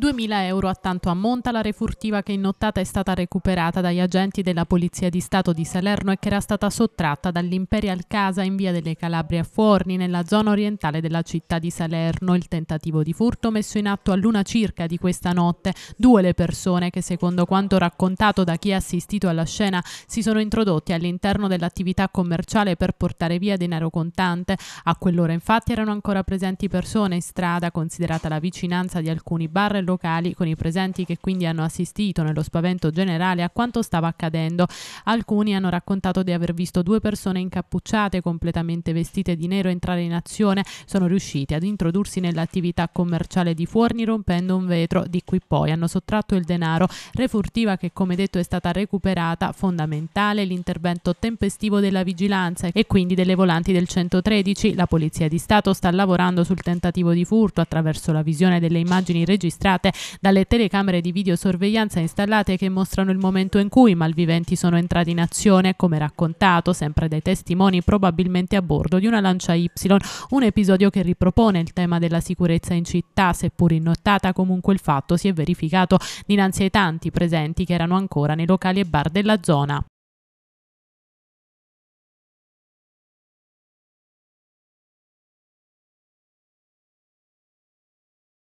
2.000 euro a tanto ammonta la refurtiva che in nottata è stata recuperata dagli agenti della Polizia di Stato di Salerno e che era stata sottratta dall'Imperial Casa in via delle Calabria Forni, nella zona orientale della città di Salerno. Il tentativo di furto messo in atto a luna circa di questa notte. Due le persone che, secondo quanto raccontato da chi ha assistito alla scena, si sono introdotti all'interno dell'attività commerciale per portare via denaro contante. A quell'ora, infatti, erano ancora presenti persone in strada, considerata la vicinanza di alcuni bar e locali con i presenti che quindi hanno assistito nello spavento generale a quanto stava accadendo. Alcuni hanno raccontato di aver visto due persone incappucciate completamente vestite di nero entrare in azione, sono riusciti ad introdursi nell'attività commerciale di Forni rompendo un vetro, di cui poi hanno sottratto il denaro, refurtiva che come detto è stata recuperata, fondamentale l'intervento tempestivo della vigilanza e quindi delle volanti del 113. La Polizia di Stato sta lavorando sul tentativo di furto attraverso la visione delle immagini registrate registrate dalle telecamere di videosorveglianza installate che mostrano il momento in cui i malviventi sono entrati in azione, come raccontato sempre dai testimoni probabilmente a bordo di una lancia Y, un episodio che ripropone il tema della sicurezza in città, seppur innottata comunque il fatto si è verificato dinanzi ai tanti presenti che erano ancora nei locali e bar della zona.